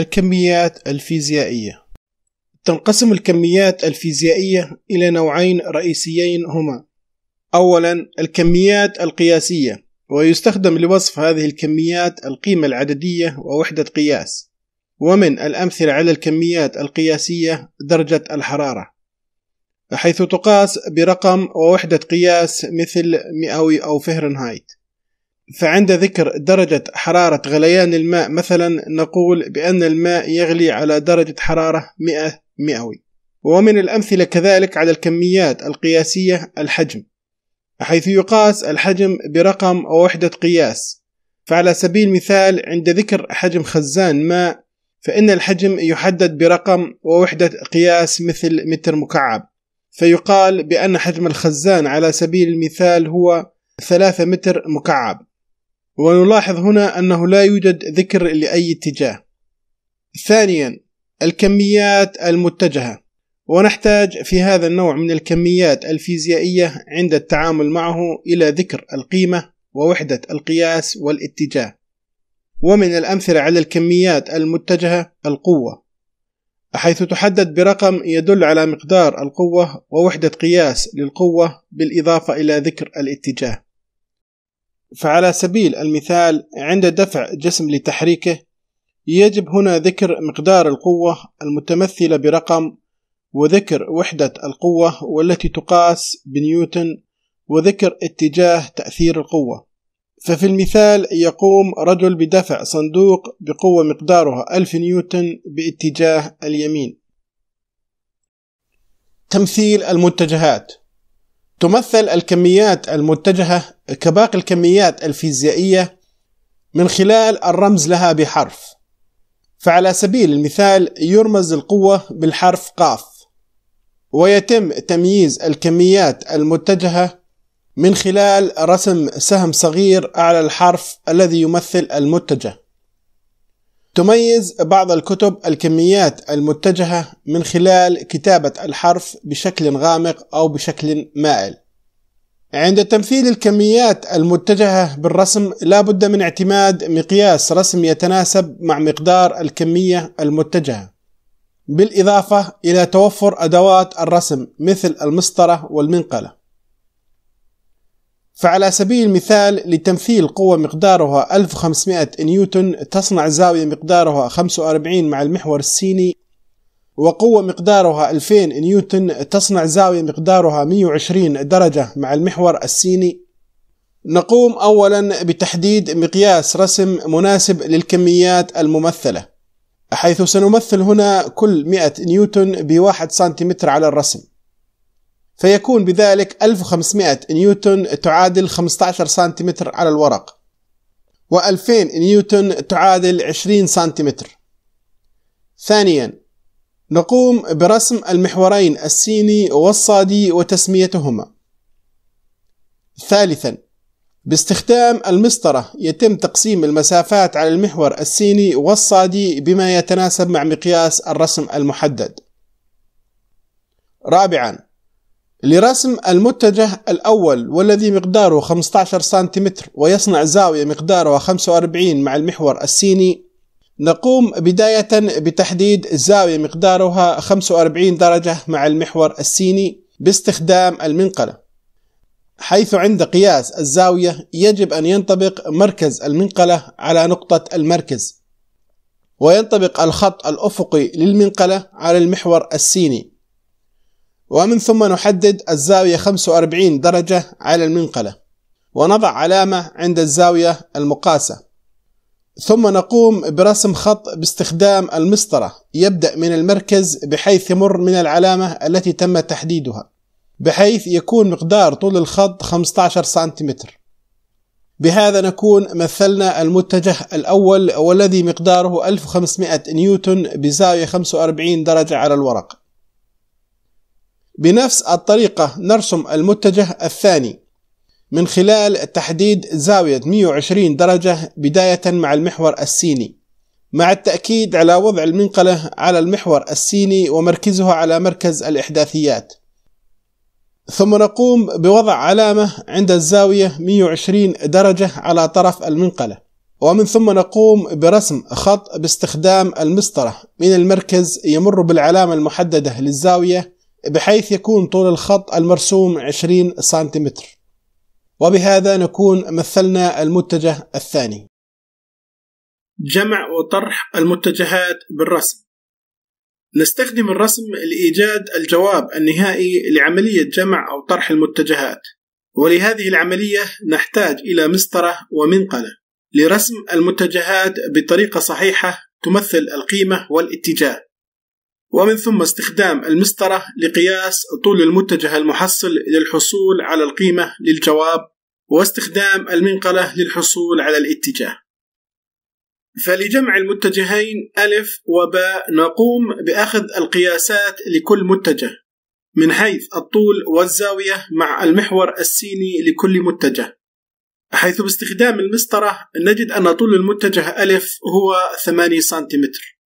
الكميات الفيزيائية تنقسم الكميات الفيزيائية إلى نوعين رئيسيين هما أولا الكميات القياسية ويستخدم لوصف هذه الكميات القيمة العددية ووحدة قياس ومن الأمثلة على الكميات القياسية درجة الحرارة حيث تقاس برقم ووحدة قياس مثل مئوي أو فهرنهايت فعند ذكر درجة حرارة غليان الماء مثلا نقول بأن الماء يغلي على درجة حرارة 100 مئوي ومن الأمثلة كذلك على الكميات القياسية الحجم حيث يقاس الحجم برقم أو وحدة قياس فعلى سبيل المثال عند ذكر حجم خزان ماء فإن الحجم يحدد برقم ووحدة قياس مثل متر مكعب فيقال بأن حجم الخزان على سبيل المثال هو ثلاثة متر مكعب ونلاحظ هنا أنه لا يوجد ذكر لأي اتجاه ثانيا الكميات المتجهة ونحتاج في هذا النوع من الكميات الفيزيائية عند التعامل معه إلى ذكر القيمة ووحدة القياس والاتجاه ومن الأمثلة على الكميات المتجهة القوة حيث تحدد برقم يدل على مقدار القوة ووحدة قياس للقوة بالإضافة إلى ذكر الاتجاه فعلى سبيل المثال عند دفع جسم لتحريكه يجب هنا ذكر مقدار القوة المتمثلة برقم وذكر وحدة القوة والتي تقاس بنيوتن وذكر اتجاه تأثير القوة ففي المثال يقوم رجل بدفع صندوق بقوة مقدارها ألف نيوتن باتجاه اليمين تمثيل المتجهات تمثل الكميات المتجهة كباقي الكميات الفيزيائية من خلال الرمز لها بحرف فعلى سبيل المثال يرمز القوة بالحرف قاف ويتم تمييز الكميات المتجهة من خلال رسم سهم صغير على الحرف الذي يمثل المتجه تميز بعض الكتب الكميات المتجهة من خلال كتابة الحرف بشكل غامق أو بشكل مائل. عند تمثيل الكميات المتجهة بالرسم لا بد من اعتماد مقياس رسم يتناسب مع مقدار الكمية المتجهة بالإضافة إلى توفر أدوات الرسم مثل المسطرة والمنقلة فعلى سبيل المثال لتمثيل قوة مقدارها 1500 نيوتن تصنع زاوية مقدارها 45 مع المحور السيني وقوة مقدارها 2000 نيوتن تصنع زاوية مقدارها 120 درجة مع المحور السيني نقوم أولا بتحديد مقياس رسم مناسب للكميات الممثلة حيث سنمثل هنا كل 100 نيوتن بواحد سنتيمتر على الرسم فيكون بذلك 1500 نيوتن تعادل 15 سنتيمتر على الورق و2000 نيوتن تعادل 20 سنتيمتر ثانيا نقوم برسم المحورين السيني والصادي وتسميتهما ثالثا باستخدام المسطرة يتم تقسيم المسافات على المحور السيني والصادي بما يتناسب مع مقياس الرسم المحدد رابعاً لرسم المتجه الأول والذي مقداره 15 سنتيمتر ويصنع زاوية مقدارها 45 مع المحور السيني نقوم بداية بتحديد زاوية مقدارها 45 درجة مع المحور السيني باستخدام المنقلة حيث عند قياس الزاوية يجب أن ينطبق مركز المنقلة على نقطة المركز وينطبق الخط الأفقي للمنقلة على المحور السيني ومن ثم نحدد الزاوية 45 درجة على المنقلة ونضع علامة عند الزاوية المقاسة ثم نقوم برسم خط باستخدام المسطرة يبدأ من المركز بحيث يمر من العلامة التي تم تحديدها بحيث يكون مقدار طول الخط 15 سنتيمتر بهذا نكون مثلنا المتجه الأول والذي مقداره 1500 نيوتن بزاوية 45 درجة على الورق بنفس الطريقة نرسم المتجه الثاني من خلال تحديد زاوية 120 درجة بداية مع المحور السيني مع التأكيد على وضع المنقلة على المحور السيني ومركزها على مركز الإحداثيات ثم نقوم بوضع علامة عند الزاوية 120 درجة على طرف المنقلة ومن ثم نقوم برسم خط باستخدام المسطرة من المركز يمر بالعلامة المحددة للزاوية بحيث يكون طول الخط المرسوم 20 سنتيمتر وبهذا نكون مثلنا المتجه الثاني جمع وطرح المتجهات بالرسم نستخدم الرسم لإيجاد الجواب النهائي لعملية جمع أو طرح المتجهات ولهذه العملية نحتاج إلى مسطرة ومنقلة لرسم المتجهات بطريقة صحيحة تمثل القيمة والاتجاه ومن ثم استخدام المسطرة لقياس طول المتجه المحصل للحصول على القيمة للجواب واستخدام المنقلة للحصول على الاتجاه فلجمع المتجهين ألف وباء نقوم بأخذ القياسات لكل متجه من حيث الطول والزاوية مع المحور السيني لكل متجه حيث باستخدام المسطرة نجد أن طول المتجه ألف هو 8 سنتيمتر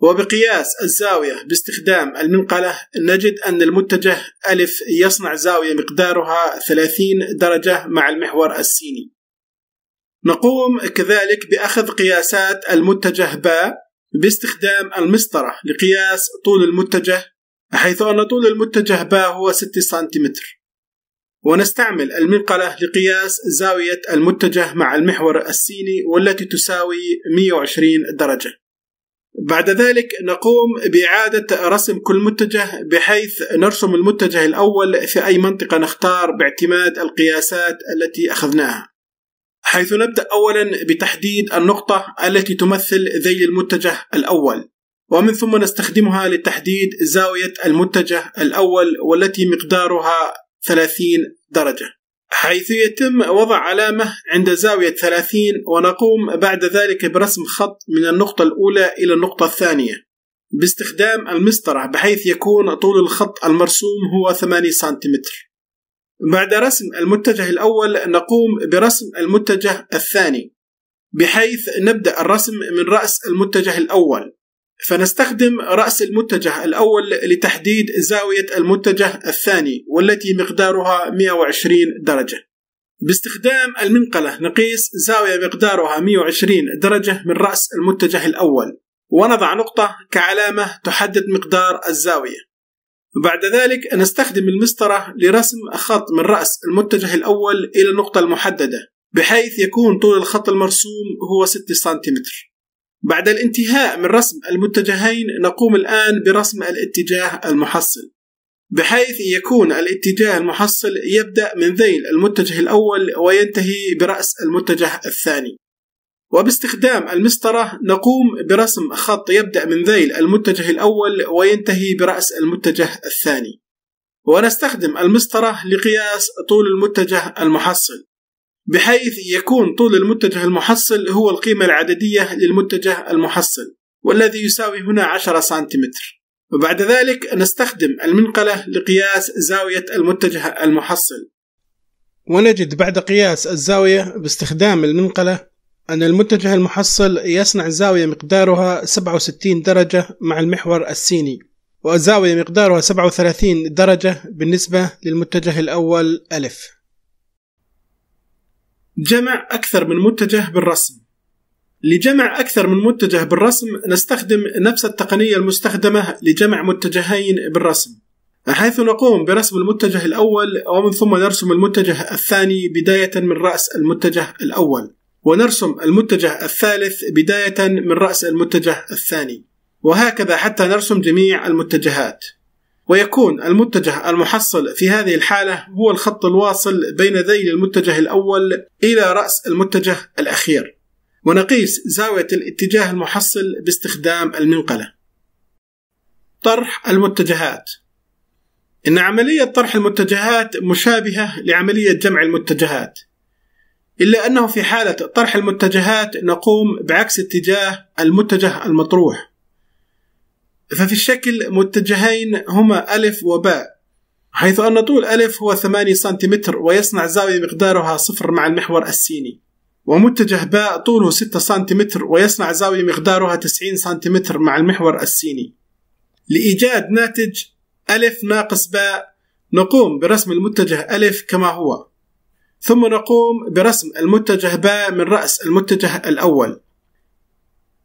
وبقياس الزاوية باستخدام المنقلة نجد أن المتجه ألف يصنع زاوية مقدارها 30 درجة مع المحور السيني نقوم كذلك بأخذ قياسات المتجه باء باستخدام المسطرة لقياس طول المتجه حيث أن طول المتجه باء هو 6 سنتيمتر ونستعمل المنقلة لقياس زاوية المتجه مع المحور السيني والتي تساوي 120 درجة بعد ذلك نقوم بإعادة رسم كل متجه بحيث نرسم المتجه الأول في أي منطقة نختار باعتماد القياسات التي أخذناها حيث نبدأ أولا بتحديد النقطة التي تمثل ذيل المتجه الأول ومن ثم نستخدمها لتحديد زاوية المتجه الأول والتي مقدارها 30 درجة حيث يتم وضع علامة عند زاوية 30 ونقوم بعد ذلك برسم خط من النقطة الأولى إلى النقطة الثانية باستخدام المسطرة بحيث يكون طول الخط المرسوم هو 8 سنتيمتر بعد رسم المتجه الأول نقوم برسم المتجه الثاني بحيث نبدأ الرسم من رأس المتجه الأول فنستخدم رأس المتجه الأول لتحديد زاوية المتجه الثاني والتي مقدارها 120 درجة باستخدام المنقلة نقيس زاوية مقدارها 120 درجة من رأس المتجه الأول ونضع نقطة كعلامة تحدد مقدار الزاوية بعد ذلك نستخدم المسطرة لرسم خط من رأس المتجه الأول إلى النقطة المحددة بحيث يكون طول الخط المرسوم هو 6 سنتيمتر بعد الانتهاء من رسم المتجهين نقوم الآن برسم الاتجاه المحصل بحيث يكون الاتجاه المحصل يبدأ من ذيل المتجه الأول وينتهي برأس المتجه الثاني وباستخدام المسطرة نقوم برسم خط يبدأ من ذيل المتجه الأول وينتهي برأس المتجه الثاني ونستخدم المسطرة لقياس طول المتجه المحصل بحيث يكون طول المتجه المحصل هو القيمة العددية للمتجه المحصل والذي يساوي هنا 10 سنتيمتر وبعد ذلك نستخدم المنقلة لقياس زاوية المتجه المحصل ونجد بعد قياس الزاوية باستخدام المنقلة أن المتجه المحصل يصنع زاوية مقدارها 67 درجة مع المحور السيني وزاوية مقدارها 37 درجة بالنسبة للمتجه الأول ألف جمع أكثر من متجه بالرسم لجمع أكثر من متجه بالرسم نستخدم نفس التقنية المستخدمة لجمع متجهين بالرسم حيث نقوم برسم المتجه الأول ومن ثم نرسم المتجه الثاني بداية من رأس المتجه الأول ونرسم المتجه الثالث بداية من رأس المتجه الثاني وهكذا حتى نرسم جميع المتجهات ويكون المتجه المحصل في هذه الحالة هو الخط الواصل بين ذيل المتجه الأول إلى رأس المتجه الأخير ونقيس زاوية الاتجاه المحصل باستخدام المنقلة طرح المتجهات إن عملية طرح المتجهات مشابهة لعملية جمع المتجهات إلا أنه في حالة طرح المتجهات نقوم بعكس اتجاه المتجه المطروح ففي الشكل متجهين هما ألف وباء حيث أن طول ألف هو 8 سنتيمتر ويصنع زاوية مقدارها صفر مع المحور السيني ومتجه باء طوله 6 سنتيمتر ويصنع زاوية مقدارها 90 سنتيمتر مع المحور السيني لإيجاد ناتج ألف ناقص باء نقوم برسم المتجه ألف كما هو ثم نقوم برسم المتجه باء من رأس المتجه الأول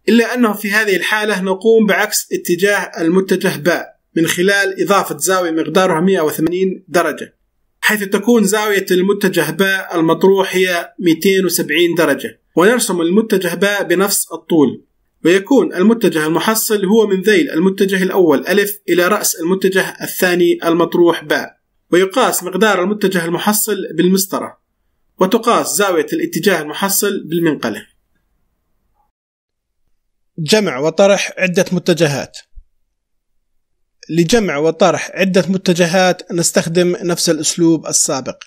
إلا أنه في هذه الحالة نقوم بعكس اتجاه المتجه باء من خلال إضافة زاوية مقدارها 180 درجة حيث تكون زاوية المتجه باء المطروح هي 270 درجة ونرسم المتجه باء بنفس الطول ويكون المتجه المحصل هو من ذيل المتجه الأول ألف إلى رأس المتجه الثاني المطروح باء ويقاس مقدار المتجه المحصل بالمسطرة وتقاس زاوية الاتجاه المحصل بالمنقله جمع وطرح عدة متجهات لجمع وطرح عدة متجهات نستخدم نفس الأسلوب السابق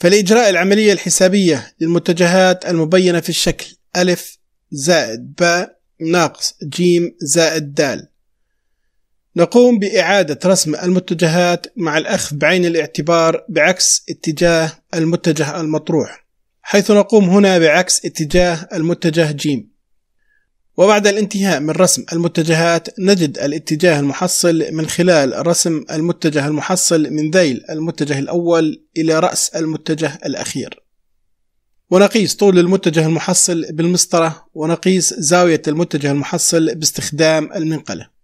فلإجراء العملية الحسابية للمتجهات المبينة في الشكل ألف زائد باء ناقص جيم زائد دال نقوم بإعادة رسم المتجهات مع الأخذ بعين الاعتبار بعكس اتجاه المتجه المطروح حيث نقوم هنا بعكس اتجاه المتجه جيم وبعد الانتهاء من رسم المتجهات نجد الاتجاه المحصل من خلال رسم المتجه المحصل من ذيل المتجه الأول إلى رأس المتجه الأخير ونقيس طول المتجه المحصل بالمسطرة ونقيس زاوية المتجه المحصل باستخدام المنقله